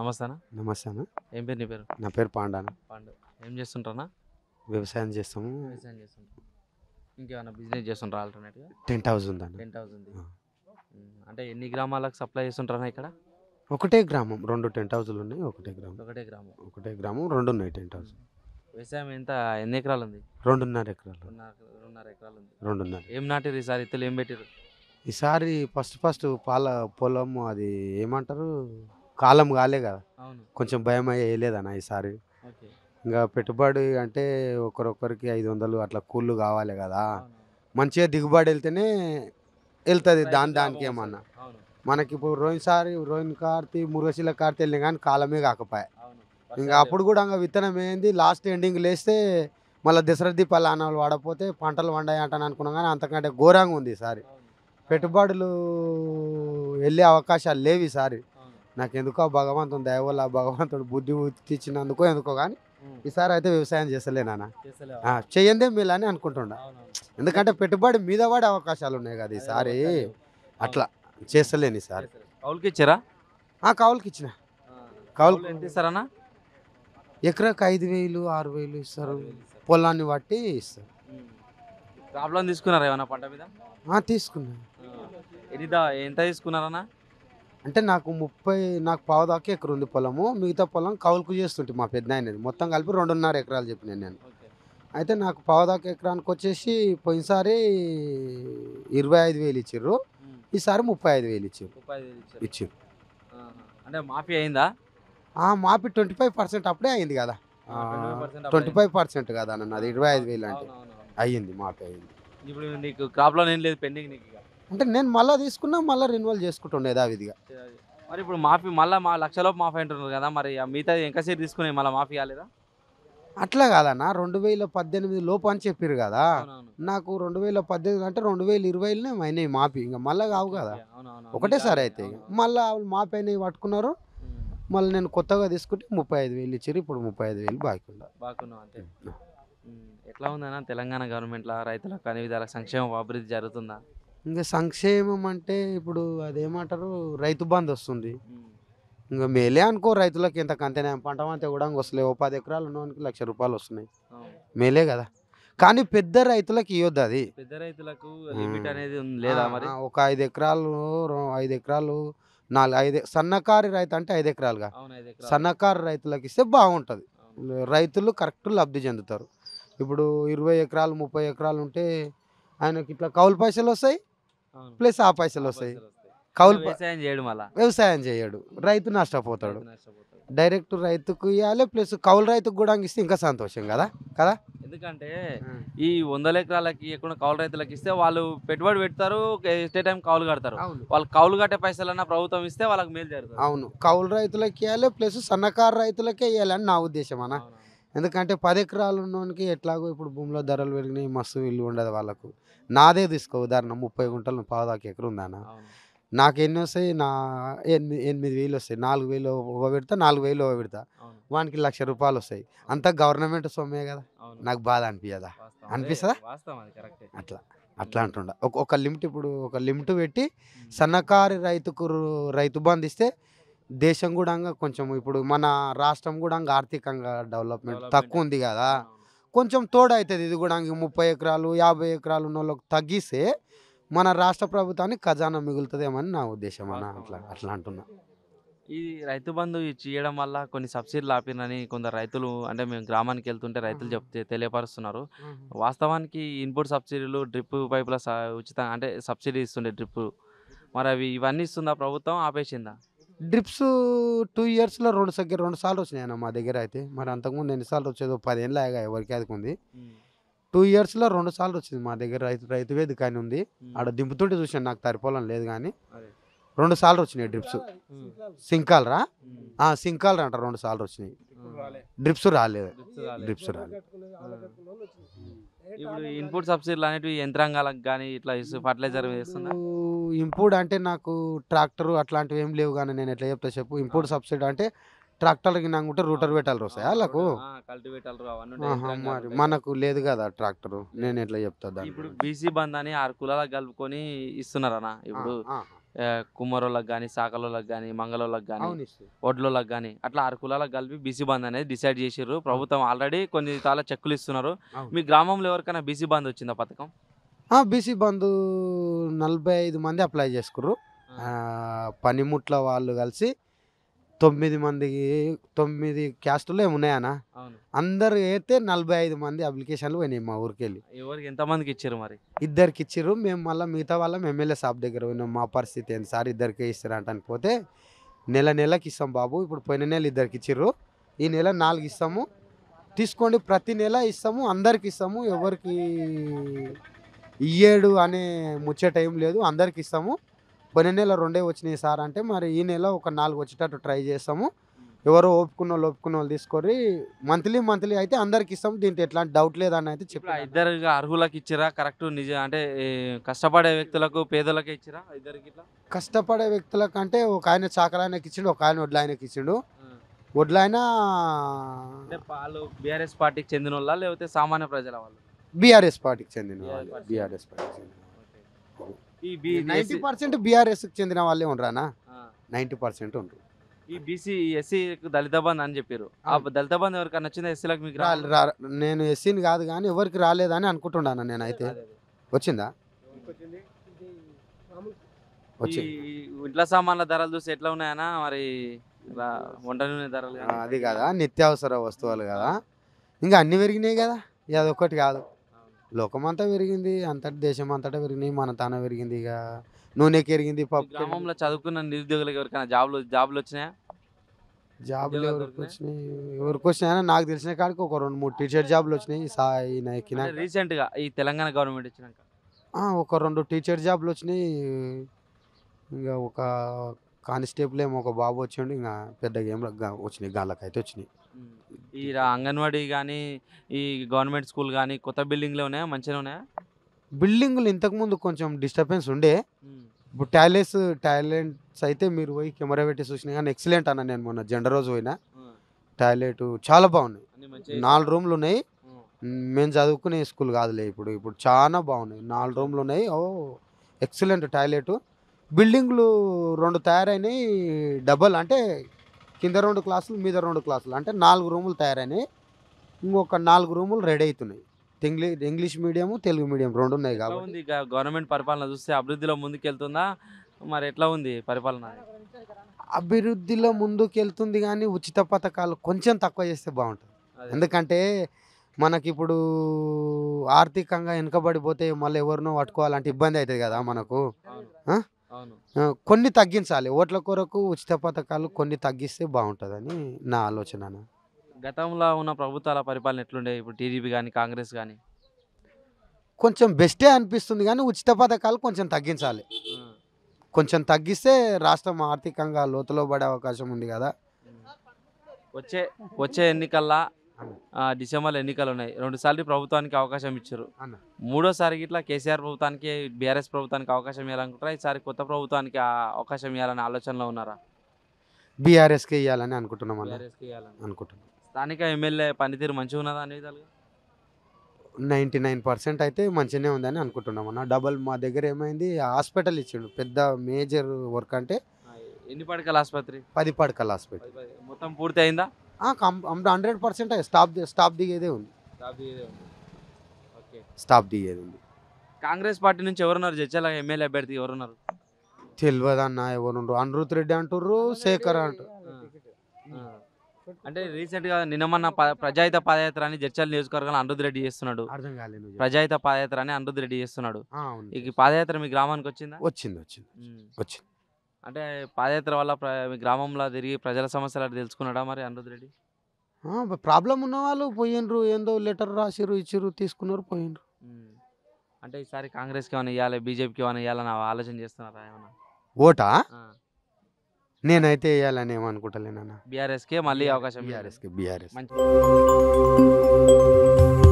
నమస్తేనా అన్న ఏం పేరు నీ పేరు నా పేరు పాండానా పాండు ఏం చేస్తుంటారా వ్యవసాయం చేస్తాము వ్యవసాయం చేస్తాం ఇంకేమైనా బిజినెస్ చేస్తుంటారా ఆల్టర్నేట్గా టెంట్ థౌసండ్ అన్న టెంట్ థౌసండ్ ఉంది అంటే ఎన్ని గ్రామాలకు సప్లై చేస్తుంటారా ఇక్కడ ఒకటే గ్రామం రెండు టెంట్ హౌజులు ఉన్నాయి ఒకటే గ్రామం ఒకటే గ్రామం ఒకటే గ్రామం రెండు ఉన్నాయి టెంట్ హౌస్ వ్యవసాయం ఎంత ఎన్ని ఎకరాలు ఉంది రెండున్నర ఎకరాలు రెండున్నర ఎకరాలు ఉంది రెండున్నర ఏం నాటిరు ఈసారి ఇతలు ఏం పెట్టారు ఈసారి ఫస్ట్ ఫస్ట్ పాల పొలం అది ఏమంటారు కాలం కాలే కదా కొంచెం భయం వేయలేదన్న ఈసారి ఇంకా పెట్టుబడి అంటే ఒకరొకరికి ఐదు వందలు అట్లా కూళ్ళు కావాలి కదా మంచిగా దిగుబడి వెళ్తేనే వెళ్తుంది దాని దానికి ఏమన్నా మనకి ఇప్పుడు రోహిన్ సారి రోహిన్ కార్తీ మురుగశీల కార్తీ వెళ్ళిన కానీ కాలమే కాకపోయా ఇంకా అప్పుడు కూడా ఇంకా విత్తనం ఏంది లాస్ట్ ఎండింగ్ లేస్తే మళ్ళీ దసరా దీపాలు ఆనవాళ్ళు వాడపోతే పంటలు వండాయి అంటాను అనుకున్నాం కానీ అంతకంటే ఘోరంగా ఉంది ఈసారి పెట్టుబడులు వెళ్ళే అవకాశాలు లేవు ఈసారి నాకెందుకో భగవంతుడు దయ వల్ల భగవంతుడు బుద్ధి ఉత్తిచ్చినందుకో ఎందుకో కానీ ఈసారి అయితే వ్యవసాయం చేసలేనా చేయందే మీలా అని అనుకుంటుండ ఎందుకంటే పెట్టుబడి మీద పడే అవకాశాలు ఉన్నాయి కదా ఈసారి అట్లా చేస్తలేని సార్ కౌలుకి ఇచ్చారా కౌలుకి ఇచ్చిన కౌలు ఎంత ఇస్తారన్నా ఎకరాకు ఐదు వేలు ఆరు వేలు ఇస్తారు పొలాన్ని బట్టి ఇస్తారు ప్రాబ్లం తీసుకున్నారా ఏమైనా పంట మీద తీసుకున్నా ఎంత తీసుకున్నారన్నా అంటే నాకు ముప్పై నాకు పావు దాకా ఉంది పొలము మిగతా పొలం కౌలుకు చేస్తుంటే మా పెద్ద ఆయనది మొత్తం కలిపి రెండున్నర ఎకరాలు చెప్పిన నేను అయితే నాకు పావు దాకా ఎకరానికి వచ్చేసి పోయినసారి ఇరవై ఐదు వేలు ఇచ్చారు ఈసారి ముప్పై ఐదు వేలు ఇచ్చారు ఇచ్చారు అంటే మాఫీ అయిందా మాఫీ ట్వంటీ ఫైవ్ పర్సెంట్ అప్పుడే అయింది కదా ట్వంటీ ఫైవ్ పర్సెంట్ కదా నన్ను అది ఇరవై ఐదు వేలు అంటే అయ్యింది మాఫీ అయింది ఇప్పుడు నీకు క్రాప్లో ఏం లేదు పెండింగ్ నీకు అంటే నేను మళ్ళీ తీసుకున్నా మళ్ళీ రెన్యువల్ చేసుకుంటుండే యథావిధిగా మరి ఇప్పుడు మాఫీ మళ్ళీ మా లక్షలోపు మాఫీ అంటున్నారు కదా మరి మిగతా ఇంకా సీట్ తీసుకునే మళ్ళీ మాఫీ కాలేదా అట్లా కాదన్న రెండు వేల పద్దెనిమిది లోపు అని చెప్పారు కదా నాకు రెండు వేల పద్దెనిమిది అంటే రెండు వేల ఇరవైలోనే అయినాయి మాఫీ ఇంకా మళ్ళీ కావు కదా ఒకటేసారి అయితే మళ్ళీ మాఫీ అయినాయి పట్టుకున్నారు మళ్ళీ నేను కొత్తగా తీసుకుంటే ముప్పై ఐదు వేలు ఇచ్చారు ఇప్పుడు ముప్పై ఐదు వేలు బాకీ అంతే ఎట్లా ఉందన్న తెలంగాణ గవర్నమెంట్లో రైతులకు అన్ని విధాల సంక్షేమ అభివృద్ధి జరుగుతుందా ఇంకా సంక్షేమం అంటే ఇప్పుడు అదేమంటారు రైతు బంద్ వస్తుంది ఇంకా మేలే అనుకో రైతులకు ఇంతకంతేనే పంట అంతే కూడా వస్తలేవు పది ఎకరాలు ఉన్నవానికి లక్ష రూపాయలు వస్తున్నాయి మేలే కదా కానీ పెద్ద రైతులకు ఇవ్వద్దు అది పెద్ద రైతులకు లిమిట్ అనేది లేదా మరి ఒక ఐదు ఎకరాలు ఐదు ఎకరాలు నాలుగు ఐదు సన్నకారు రైతు అంటే ఐదు ఎకరాలుగా సన్నకారు రైతులకు ఇస్తే బాగుంటుంది రైతులు కరెక్ట్ లబ్ధి చెందుతారు ఇప్పుడు ఇరవై ఎకరాలు ముప్పై ఎకరాలు ఉంటే ఆయనకి ఇట్లా కౌలు పైసలు వస్తాయి ప్లస్ ఆ పైసలు వస్తాయి కౌలు వ్యవసాయం చేయడు వ్యవసాయం చేయడు రైతు నష్టపోతాడు డైరెక్ట్ రైతుకు ఇవ్వాలి ప్లస్ కౌలు రైతుకు కూడా ఇస్తే ఇంకా సంతోషం కదా కదా ఎందుకంటే ఈ వందల ఎకరాలకి ఎక్కడ కౌలు రైతులకు ఇస్తే వాళ్ళు పెట్టుబడి పెడతారు ఎస్టే టైం కౌలు కడతారు వాళ్ళు కౌలు కట్టే పైసలన్నా ప్రభుత్వం ఇస్తే వాళ్ళకి మేలు జరుగుతుంది అవును కౌలు రైతులకి ఇవ్వాలి ప్లస్ సన్నకారు రైతులకే ఇవ్వాలని నా ఉద్దేశం అన్న ఎందుకంటే పది ఎకరాలు ఉన్నోనికి ఎట్లాగో ఇప్పుడు భూమిలో ధరలు పెరిగినాయి మస్తు ఇల్లు ఉండదు వాళ్ళకు నాదే తీసుకో ఉదాహరణ ముప్పై గుంటలు పావుదాకి ఎకరం ఉందానా నాకు ఎన్ని వస్తాయి నా ఎనిమిది ఎనిమిది వేలు వస్తాయి నాలుగు వేలు ఒక పెడతా నాలుగు వేలు ఒక పెడతా వానికి లక్ష రూపాయలు వస్తాయి అంతా గవర్నమెంట్ సొమ్మే కదా నాకు బాధ అనిపించదా అనిపిస్తుందా అట్లా అట్లా అంటుండ ఒక లిమిట్ ఇప్పుడు ఒక లిమిట్ పెట్టి సన్నకారు రైతుకు రైతు బంధిస్తే దేశం కూడా కొంచెం ఇప్పుడు మన రాష్ట్రం కూడా ఆర్థికంగా డెవలప్మెంట్ తక్కువ ఉంది కదా కొంచెం తోడవుతుంది ఇది కూడా ముప్పై ఎకరాలు యాభై ఎకరాలు ఉన్న వాళ్ళకి తగ్గిస్తే మన రాష్ట్ర ప్రభుత్వానికి ఖజానా మిగులుతుందేమని నా ఉద్దేశం అన్న అట్లా అట్లా అంటున్నా ఈ రైతు బంధు చేయడం వల్ల కొన్ని సబ్సిడీలు ఆపినని కొందరు రైతులు అంటే మేము గ్రామానికి వెళ్తుంటే రైతులు చెప్తే తెలియపరుస్తున్నారు వాస్తవానికి ఇన్పుట్ సబ్సిడీలు డ్రిప్ పైపుల ఉచితంగా అంటే సబ్సిడీ ఇస్తుండే డ్రిప్ మరి అవి ఇవన్నీ ఇస్తుందా ప్రభుత్వం ఆపేసిందా డ్రిప్స్ టూ ఇయర్స్లో రెండు దగ్గర రెండు సార్లు వచ్చినాయి మా దగ్గర అయితే మరి అంతకుముందు ఎన్నిసార్లు వచ్చేదో పదేళ్ళు అయ్యా ఎవరికి ఉంది టూ ఇయర్స్లో రెండు సార్లు వచ్చింది మా దగ్గర రైతు రైతు వేదిక అని ఉంది ఆడ దింపుతుంటే చూసాను నాకు తరిపోలం లేదు కానీ రెండు సార్లు వచ్చినాయి డ్రిప్స్ సింకాలరా రా అంట రెండు సార్లు వచ్చినాయి డ్రిప్స్ రాలేదు డ్రిప్స్ రాలేదు ఇప్పుడు ఇన్పుట్ సబ్సిడీలు అనేవి యంత్రాంగాలకు కానీ ఇట్లా ఫర్టిలైజర్ వేస్తున్నా ఇంపోర్ట్ అంటే నాకు ట్రాక్టర్ అట్లాంటివి ఏం లేవు కానీ నేను ఎట్లా చెప్తా చెప్పు ఇంపోర్ట్ సబ్సిడీ అంటే ట్రాక్టర్ నాకుంటే రూటర్ పెట్టాలి వస్తాయా వాళ్ళకు మనకు లేదు కదా ట్రాక్టర్ నేను ఎట్లా చెప్తా ఇప్పుడు బీసీ బంద్ అని ఆరు కులాలకు కలుపుకొని ఇస్తున్నారా ఇప్పుడు కుమ్మరోళ్ళకి కానీ సాకలోళ్ళకి కానీ మంగళోళ్ళకి కానీ వడ్లోళ్ళకి కానీ అట్లా ఆరు కులాలకు కలిపి బీసీ బంద్ అనేది డిసైడ్ చేసారు ప్రభుత్వం ఆల్రెడీ కొన్ని చాలా చెక్కులు ఇస్తున్నారు మీ గ్రామంలో ఎవరికైనా బీసీ బంద్ వచ్చిందా పథకం బీసీ బంధు నలభై ఐదు మంది అప్లై చేసుకున్నారు పనిముట్ల వాళ్ళు కలిసి తొమ్మిది మందికి తొమ్మిది క్యాస్టులు ఏమున్నాయనా అందరు అయితే నలభై ఐదు మంది అప్లికేషన్లు పోయినాయి మా ఊరికి వెళ్ళి ఎవరికి ఎంతమందికి ఇచ్చారు మరి ఇద్దరికి ఇచ్చారు మేము మళ్ళీ మిగతా వాళ్ళం ఎమ్మెల్యే సాబ్ దగ్గర పోయినాం మా పరిస్థితి ఏంటి సార్ ఇద్దరికి ఇస్తారంటాను పోతే నెల నెలకి ఇస్తాం బాబు ఇప్పుడు పోయిన నెల ఇద్దరికి ఇచ్చారు ఈ నెల నాలుగు ఇస్తాము తీసుకోండి ప్రతి నెల ఇస్తాము అందరికి ఇస్తాము ఎవరికి ఇయ్యేడు అనే ముచ్చే టైం లేదు అందరికి ఇస్తాము పోయిన నెల రెండే వచ్చినాయి సార్ అంటే మరి ఈ నెల ఒక నాలుగు వచ్చేటట్టు ట్రై చేస్తాము ఎవరో ఒప్పుకున్న వాళ్ళు ఒప్పుకున్న వాళ్ళు తీసుకొని మంత్లీ మంత్లీ అయితే అందరికి ఇస్తాం దీంట్లో ఎట్లాంటి డౌట్ లేదని అయితే చెప్పి ఇద్దరు అర్హులకు ఇచ్చిరా కరెక్ట్ నిజ అంటే కష్టపడే వ్యక్తులకు పేదలకు ఇచ్చిరా ఇద్దరికి కష్టపడే వ్యక్తులకు అంటే ఒక ఆయన చాకల ఆయనకి ఇచ్చిండు ఒక ఆయన వడ్ల ఆయనకి ఇచ్చిండు వడ్ల ఆయన వాళ్ళు బీఆర్ఎస్ పార్టీకి చెందిన వాళ్ళ లేకపోతే సామాన్య ప్రజల వాళ్ళు బీఆర్ఎస్ పార్టీకి చెందిన వాళ్ళు బీఆర్ఎస్ పార్టీకి చెందిన నైన్టీ పర్సెంట్ బీఆర్ఎస్ చెందిన వాళ్ళే ఉండరానా నైన్టీ పర్సెంట్ ఉండరు ఈ బీసీ ఎస్సీ దళిత అని చెప్పారు ఆ దళిత బంధు ఎవరికైనా వచ్చిందా ఎస్సీలకు మీకు నేను ఎస్సీని కాదు కానీ ఎవరికి రాలేదని అనుకుంటున్నాను నేనైతే వచ్చిందా వచ్చి ఇంట్లో సామాన్ల ధరలు చూసి ఎట్లా ఉన్నాయనా మరి వంట నూనె ధరలు అది కదా నిత్యావసర వస్తువులు కదా ఇంకా అన్ని పెరిగినాయి కదా ఇది అదొక్కటి కాదు లోకమంతా పెరిగింది అంతటి దేశం అంతటా పెరిగినాయి మన తన పెరిగింది ఇక నూనెకి పెరిగింది పప్పు గ్రామంలో చదువుకున్న నిరుద్యోగులకు ఎవరికైనా జాబ్లు జాబ్లు వచ్చినాయా జాబ్లు ఎవరికి వచ్చినాయి ఎవరికి వచ్చినాయని నాకు తెలిసిన కాడికి ఒక రెండు మూడు టీచర్ జాబ్లు వచ్చినాయి సాయి రీసెంట్గా ఈ తెలంగాణ గవర్నమెంట్ ఇచ్చినాక ఒక రెండు టీచర్ జాబ్లు వచ్చినాయి ఇంకా ఒక కానిస్టేబుల్ ఏమో ఒక బాబు వచ్చిండు ఇంకా పెద్దగా గేమ్లో వచ్చినాయి గాళ్ళకైతే వచ్చినాయి ఈ అంగన్వాడీ కానీ ఈ గవర్నమెంట్ స్కూల్ కానీ కొత్త బిల్డింగ్లు ఉన్నాయా మంచిగా ఉన్నాయా బిల్డింగ్లు ఇంతకుముందు కొంచెం డిస్టర్బెన్స్ ఉండే ఇప్పుడు టాయిలెట్స్ టాలెంట్స్ అయితే మీరు పోయి కెమెరా పెట్టి చూసినా కానీ ఎక్సలెంట్ అన్న నేను మొన్న జెండర్ రోజు పోయినా టాయిలెట్ చాలా బాగున్నాయి నాలుగు రూమ్లు ఉన్నాయి మేము చదువుకునే స్కూల్ కాదులే ఇప్పుడు ఇప్పుడు చాలా బాగున్నాయి నాలుగు రూమ్లు ఉన్నాయి ఓ ఎక్సలెంట్ టాయిలెట్ బిల్డింగ్లు రెండు తయారైనాయి డబల్ అంటే కింద రెండు క్లాసులు మీద రెండు క్లాసులు అంటే నాలుగు రూములు తయారైనాయి ఇంకొక నాలుగు రూములు రెడీ అవుతున్నాయి English English medium Telugu medium రెండు ఉన్నాయి కాబట్టి గవర్నమెంట్ పరిపాలన చూస్తే అభివృద్ధిలో ముందుకెళ్తుందా మరి ఎట్లా ఉంది పరిపాలన అభివృద్ధిలో ముందుకెళ్తుంది కానీ ఉచిత పథకాలు కొంచెం తక్కువ చేస్తే బాగుంటుంది ఎందుకంటే మనకిప్పుడు ఆర్థికంగా వెనుకబడిపోతే మళ్ళీ ఎవరినో పట్టుకోవాలంటే ఇబ్బంది అవుతుంది కదా మనకు కొన్ని తగ్గించాలి ఓట్ల కొరకు ఉచిత పథకాలు కొన్ని తగ్గిస్తే బాగుంటుందని నా ఆలోచన గతంలో ఉన్న ప్రభుత్వాల పరిపాలన ఎట్లుండే ఇప్పుడు టీడీపీ కానీ కాంగ్రెస్ కానీ కొంచెం బెస్టే అనిపిస్తుంది కానీ ఉచిత పథకాలు కొంచెం తగ్గించాలి కొంచెం తగ్గిస్తే రాష్ట్రం ఆర్థికంగా లోతులో పడే అవకాశం ఉంది కదా వచ్చే వచ్చే ఎన్నికల్లో డిసెంబర్ ఎన్నికలు ఉన్నాయి రెండుసార్లు ప్రభుత్వానికి అవకాశం ఇచ్చారు మూడోసారి ఇట్లా కేసీఆర్ ప్రభుత్వానికి బీఆర్ఎస్ ప్రభుత్వానికి అవకాశం ఇవ్వాలనుకుంటారా ఈసారి కొత్త ప్రభుత్వానికి అవకాశం ఇవ్వాలనే ఆలోచనలో ఉన్నారా బీఆర్ఎస్కి ఇవ్వాలని అనుకుంటున్నాం అనుకుంటున్నాం స్థానిక ఎమ్మెల్యే పనితీరు మంచిగా ఉన్నదా అనే విధాలుగా నైంటీ నైన్ పర్సెంట్ అయితే మంచిగానే ఉందని అనుకుంటున్నాం అన్న డబల్ మా దగ్గర ఏమైంది హాస్పిటల్ ఇచ్చిండు పెద్ద మేజర్ వర్క్ అంటే ఎన్ని పడకల ఆసుపత్రి పది పడకల ఆసుపత్రి మొత్తం పూర్తి అయిందా హండ్రెడ్ పర్సెంట్ స్టాప్ స్టాప్ దిగేదే ఉంది స్టాప్ దిగేది ఉంది కాంగ్రెస్ పార్టీ నుంచి ఎవరున్నారు చర్చలా ఎమ్మెల్యే అభ్యర్థి ఎవరున్నారు తెలియదు అన్న ఎవరున్నారు అనిరుత్ రెడ్డి అంటుర్రు శేఖర్ అంటారు అంటే రీసెంట్ గా నిన్న ప్రజాయిత పాదయాత్ర అని జడ్చల్ నియోజకవర్గంలో అనిరుద్ రెడ్డి చేస్తున్నాడు అర్థం కాలేదు పాదయాత్ర అని అనిరుద్ రెడ్డి చేస్తున్నాడు ఈ పాదయాత్ర మీ గ్రామానికి వచ్చిందా వచ్చింది వచ్చింది వచ్చింది అంటే పాదయాత్ర వల్ల మీ గ్రామంలో తిరిగి ప్రజల సమస్యలు అటు తెలుసుకున్నాడా మరి అనిరుద్ రెడ్డి ప్రాబ్లం ఉన్న వాళ్ళు పోయినరు ఏందో లెటర్ రాసిరు ఇచ్చిరు తీసుకున్నారు పోయినరు అంటే ఈసారి కాంగ్రెస్కి ఏమైనా ఇవ్వాలి బీజేపీకి ఏమైనా ఇవ్వాలని ఆలోచన చేస్తున్నారా ఏమైనా ఓటా నేనైతే వేయాలని ఏమనుకుంటలేనన్నా బీఆర్ఎస్కే మళ్ళీ అవకాశం బీఆర్ఎస్కే బీఆర్ఎస్ మంచి